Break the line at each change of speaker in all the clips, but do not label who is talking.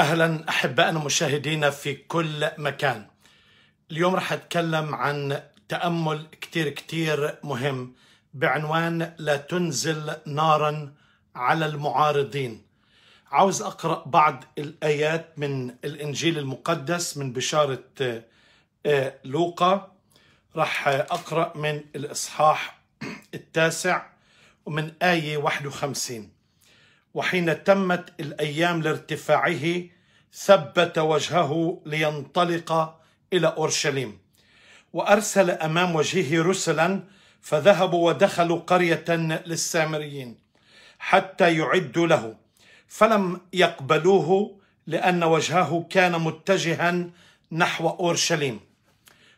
اهلا احبائنا مشاهدينا في كل مكان اليوم رح اتكلم عن تامل كتير كتير مهم بعنوان لا تنزل نارا على المعارضين عاوز اقرا بعض الايات من الانجيل المقدس من بشاره آه، لوقا رح اقرا من الاصحاح التاسع ومن ايه 51 وحين تمت الايام لارتفاعه ثبت وجهه لينطلق الى اورشليم وارسل امام وجهه رسلا فذهبوا ودخلوا قريه للسامريين حتى يعدوا له فلم يقبلوه لان وجهه كان متجها نحو اورشليم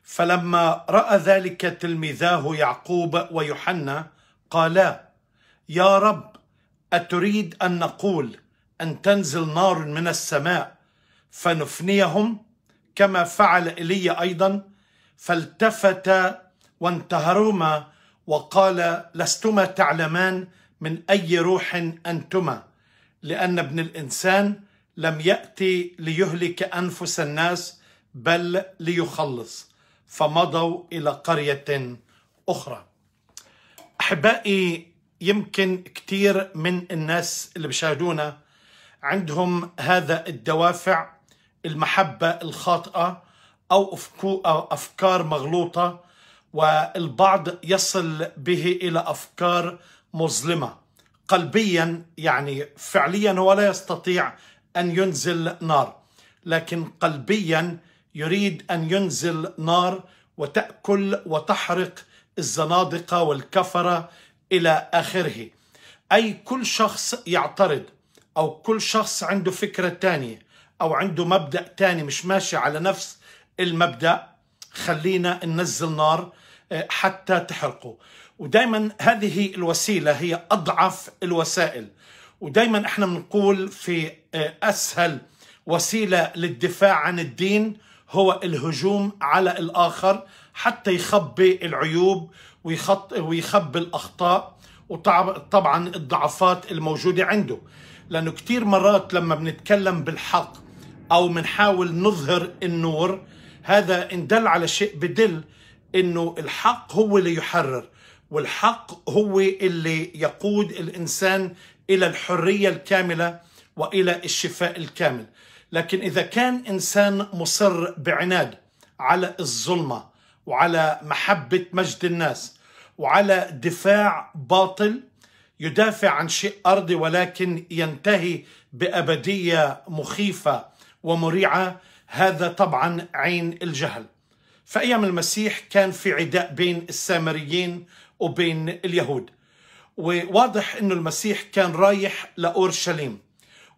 فلما راى ذلك تلميذاه يعقوب ويوحنا قالا يا رب أتريد أن نقول أن تنزل نار من السماء فنفنيهم كما فعل إلي أيضا فالتفت وانتهرما وقال لستما تعلمان من أي روح أنتما لأن ابن الإنسان لم يأتي ليهلك أنفس الناس بل ليخلص فمضوا إلى قرية أخرى أحبائي يمكن كثير من الناس اللي بيشاهدونا عندهم هذا الدوافع المحبة الخاطئة أو أفكار مغلوطة والبعض يصل به إلى أفكار مظلمة قلبيا يعني فعليا هو لا يستطيع أن ينزل نار لكن قلبيا يريد أن ينزل نار وتأكل وتحرق الزنادقة والكفرة إلى آخره أي كل شخص يعترض أو كل شخص عنده فكرة تانية أو عنده مبدأ تاني مش ماشي على نفس المبدأ خلينا ننزل نار آه، حتى تحرقه ودايما هذه الوسيلة هي أضعف الوسائل ودايما احنا بنقول في آه، أسهل وسيلة للدفاع عن الدين هو الهجوم على الآخر حتى يخبي العيوب ويخط ويخبي الاخطاء وطبعا الضعفات الموجوده عنده لانه كثير مرات لما بنتكلم بالحق او بنحاول نظهر النور هذا ان دل على شيء بدل انه الحق هو اللي يحرر والحق هو اللي يقود الانسان الى الحريه الكامله والى الشفاء الكامل لكن اذا كان انسان مصر بعناد على الظلمه وعلى محبة مجد الناس وعلى دفاع باطل يدافع عن شيء أرضي ولكن ينتهي بأبدية مخيفة ومريعة هذا طبعا عين الجهل فأيام المسيح كان في عداء بين السامريين وبين اليهود وواضح أن المسيح كان رايح لأورشليم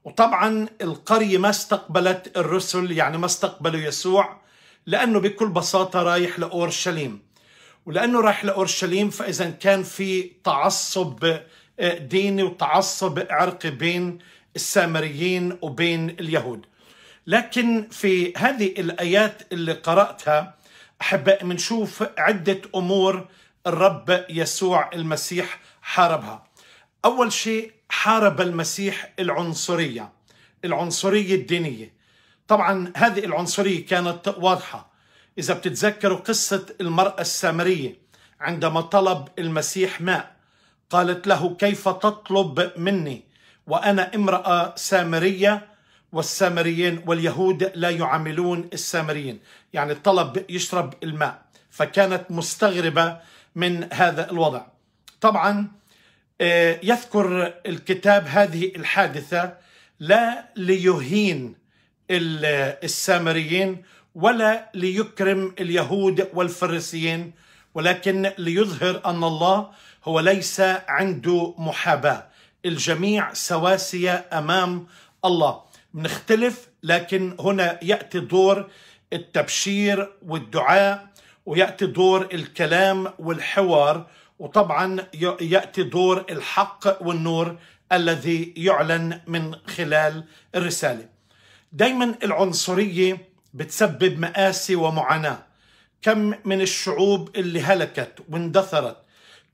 وطبعا القرية ما استقبلت الرسل يعني ما استقبلوا يسوع لأنه بكل بساطة رايح لأورشليم ولأنه رايح لأورشليم فإذا كان في تعصب آه، ديني وتعصب عرقي بين السامريين وبين اليهود لكن في هذه الآيات اللي قرأتها أحباء منشوف عدة أمور الرب يسوع المسيح حاربها أول شيء حارب المسيح العنصرية العنصرية الدينية طبعا هذه العنصرية كانت واضحة إذا بتتذكروا قصة المرأة السامرية عندما طلب المسيح ماء قالت له كيف تطلب مني وأنا امرأة سامرية والسامريين واليهود لا يعاملون السامريين يعني طلب يشرب الماء فكانت مستغربة من هذا الوضع طبعا آه، يذكر الكتاب هذه الحادثة لا ليهين السامريين ولا ليكرم اليهود والفريسيين ولكن ليظهر ان الله هو ليس عنده محاباه الجميع سواسيه امام الله بنختلف لكن هنا ياتي دور التبشير والدعاء وياتي دور الكلام والحوار وطبعا ياتي دور الحق والنور الذي يعلن من خلال الرساله دايما العنصرية بتسبب مآسي ومعاناة كم من الشعوب اللي هلكت واندثرت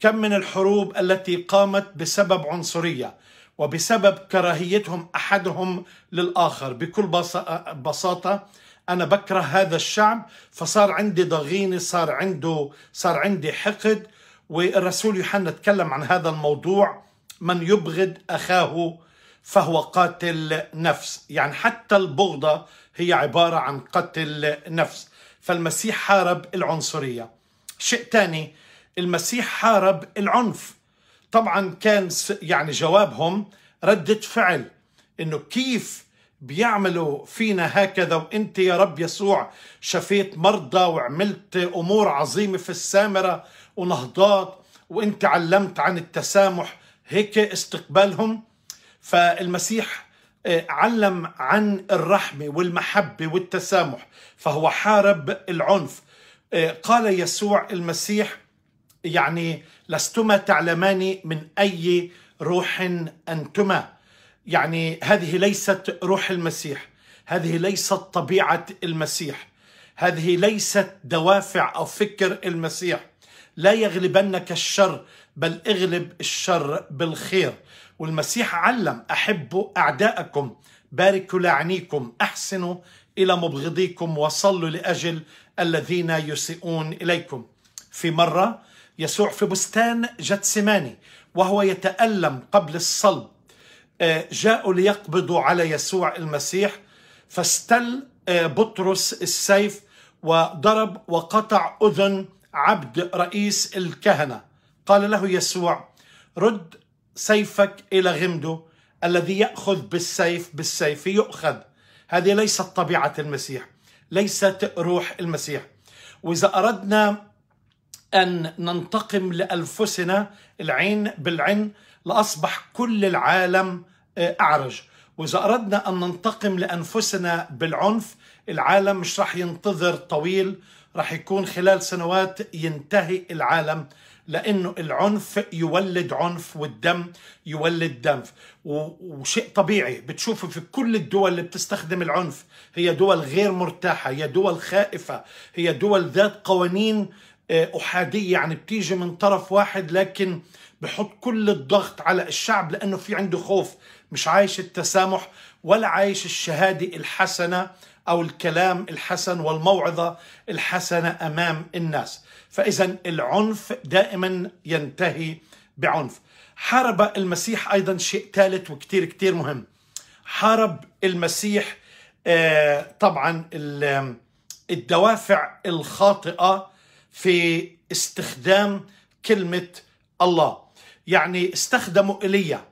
كم من الحروب التي قامت بسبب عنصرية وبسبب كراهيتهم أحدهم للآخر بكل بساطة أنا بكره هذا الشعب فصار عندي ضغينة صار عنده صار عندي حقد والرسول يوحنا تكلم عن هذا الموضوع من يبغض أخاه فهو قاتل نفس يعني حتى البغضة هي عبارة عن قتل نفس فالمسيح حارب العنصرية شيء ثاني المسيح حارب العنف طبعا كان يعني جوابهم ردة فعل انه كيف بيعملوا فينا هكذا وانت يا رب يسوع شفيت مرضى وعملت امور عظيمه في السامره ونهضات وانت علمت عن التسامح هيك استقبالهم فالمسيح آه، علم عن الرحمه والمحبه والتسامح فهو حارب العنف آه، قال يسوع المسيح يعني لستما تعلمان من اي روح انتما يعني هذه ليست روح المسيح هذه ليست طبيعه المسيح هذه ليست دوافع او فكر المسيح لا يغلبنك الشر بل اغلب الشر بالخير والمسيح علم أحبوا أعداءكم باركوا لعنيكم أحسنوا إلى مبغضيكم وصلوا لأجل الذين يسيئون إليكم في مرة يسوع في بستان جتسماني وهو يتألم قبل الصلب آه، جاءوا ليقبضوا على يسوع المسيح فاستل آه، بطرس السيف وضرب وقطع أذن عبد رئيس الكهنة قال له يسوع رد سيفك إلى غمده الذي يأخذ بالسيف بالسيف يؤخذ هذه ليست طبيعة المسيح ليست روح المسيح وإذا أردنا أن ننتقم لأنفسنا العين بالعين لأصبح كل العالم آه، أعرج وإذا أردنا أن ننتقم لأنفسنا بالعنف العالم مش راح ينتظر طويل راح يكون خلال سنوات ينتهي العالم لانه العنف يولد عنف والدم يولد دم وشيء طبيعي بتشوفه في كل الدول اللي بتستخدم العنف هي دول غير مرتاحه هي دول خائفه هي دول ذات قوانين آه، احاديه يعني بتيجي من طرف واحد لكن بحط كل الضغط على الشعب لانه في عنده خوف مش عايش التسامح ولا عايش الشهاده الحسنه او الكلام الحسن والموعظه الحسنه امام الناس فإذا العنف دائما ينتهي بعنف حارب المسيح أيضا شيء ثالث وكتير كتير مهم حارب المسيح آه، طبعا الدوافع الخاطئة في استخدام كلمة الله يعني استخدموا إيليا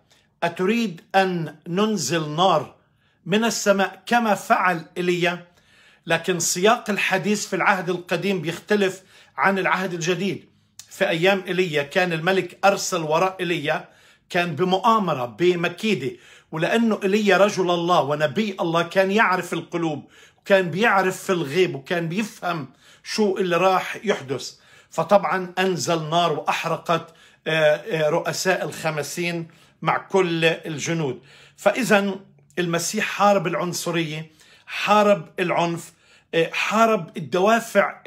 أتريد أن ننزل نار من السماء كما فعل إيليا لكن سياق الحديث في العهد القديم بيختلف عن العهد الجديد في أيام إيليا كان الملك أرسل وراء إيليا كان بمؤامرة بمكيدة ولأنه إيليا رجل الله ونبي الله كان يعرف القلوب وكان بيعرف في الغيب وكان بيفهم شو اللي راح يحدث فطبعا أنزل نار وأحرقت آه، آه، رؤساء الخمسين مع كل الجنود فإذا المسيح حارب العنصرية حارب العنف إيه، حارب الدوافع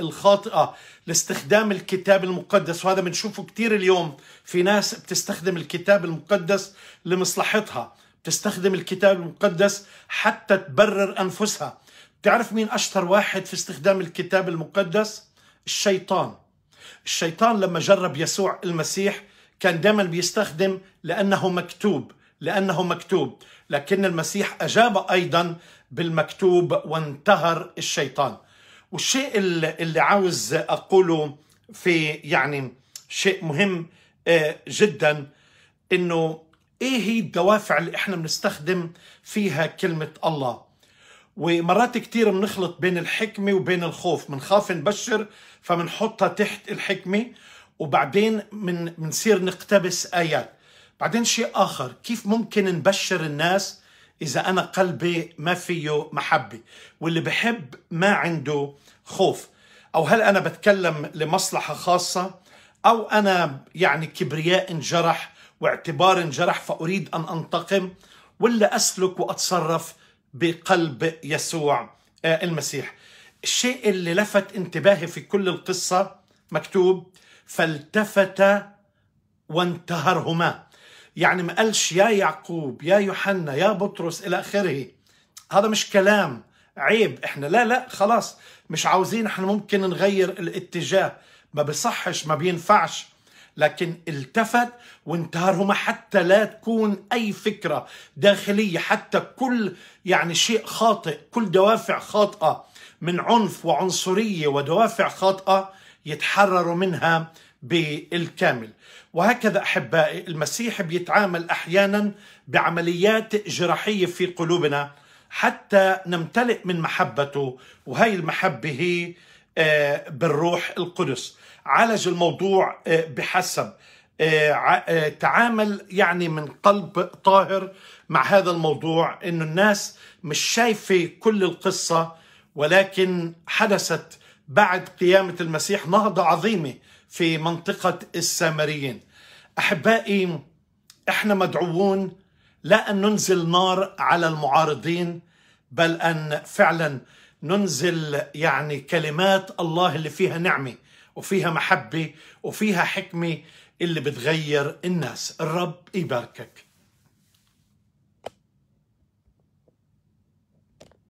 الخاطئة لاستخدام الكتاب المقدس وهذا بنشوفه كثير اليوم في ناس بتستخدم الكتاب المقدس لمصلحتها بتستخدم الكتاب المقدس حتى تبرر أنفسها بتعرف مين أشطر واحد في استخدام الكتاب المقدس؟ الشيطان الشيطان لما جرب يسوع المسيح كان دائما بيستخدم لأنه مكتوب لأنه مكتوب لكن المسيح أجاب أيضا بالمكتوب وانتهر الشيطان والشيء اللي عاوز أقوله في يعني شيء مهم آه، جدا انه ايه هي الدوافع اللي احنا بنستخدم فيها كلمة الله ومرات كتير بنخلط بين الحكمة وبين الخوف بنخاف نبشر فبنحطها تحت الحكمة وبعدين من بنصير نقتبس آيات بعدين شيء آخر كيف ممكن نبشر الناس إذا أنا قلبي ما فيه محبة واللي بحب ما عنده خوف أو هل أنا بتكلم لمصلحة خاصة أو أنا يعني كبرياء انجرح واعتبار انجرح فأريد أن أنتقم ولا أسلك وأتصرف بقلب يسوع آه، المسيح الشيء اللي لفت انتباهي في كل القصة مكتوب فالتفت وانتهرهما يعني ما قالش يا يعقوب يا يوحنا يا بطرس إلى آخره هذا مش كلام عيب احنا لا لا خلاص مش عاوزين احنا ممكن نغير الاتجاه ما بصحش ما بينفعش لكن التفت وانتهرهما حتى لا تكون اي فكره داخليه حتى كل يعني شيء خاطئ كل دوافع خاطئه من عنف وعنصريه ودوافع خاطئه يتحرروا منها بالكامل وهكذا احبائي المسيح بيتعامل احيانا بعمليات جراحيه في قلوبنا حتى نمتلئ من محبته وهي المحبه هي آه، بالروح القدس عالج الموضوع آه، بحسب آه، تعامل يعني من قلب طاهر مع هذا الموضوع انه الناس مش شايفه كل القصه ولكن حدثت بعد قيامه المسيح نهضه عظيمه في منطقة السامريين أحبائي إحنا مدعوون لا أن ننزل نار على المعارضين بل أن فعلا ننزل يعني كلمات الله اللي فيها نعمة وفيها محبة وفيها حكمة اللي بتغير الناس الرب يباركك